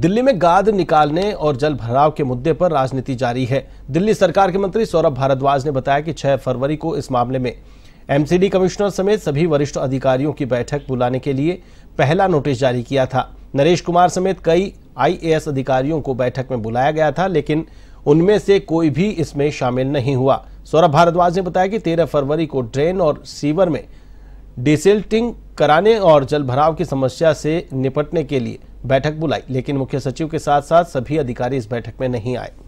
दिल्ली में गाद निकालने और जल भराव के मुद्दे पर राजनीति जारी है दिल्ली सरकार के मंत्री सौरभ भारद्वाज ने बताया कि 6 फरवरी को इस मामले में एमसीडी कमिश्नर समेत सभी वरिष्ठ अधिकारियों की बैठक बुलाने के लिए पहला नोटिस जारी किया था नरेश कुमार समेत कई आईएएस अधिकारियों को बैठक में बुलाया गया था लेकिन उनमें से कोई भी इसमें शामिल नहीं हुआ सौरभ भारद्वाज ने बताया कि तेरह फरवरी को ड्रेन और सीवर में डिसल्टिंग कराने और जल भराव की समस्या से निपटने के लिए बैठक बुलाई लेकिन मुख्य सचिव के साथ साथ सभी अधिकारी इस बैठक में नहीं आए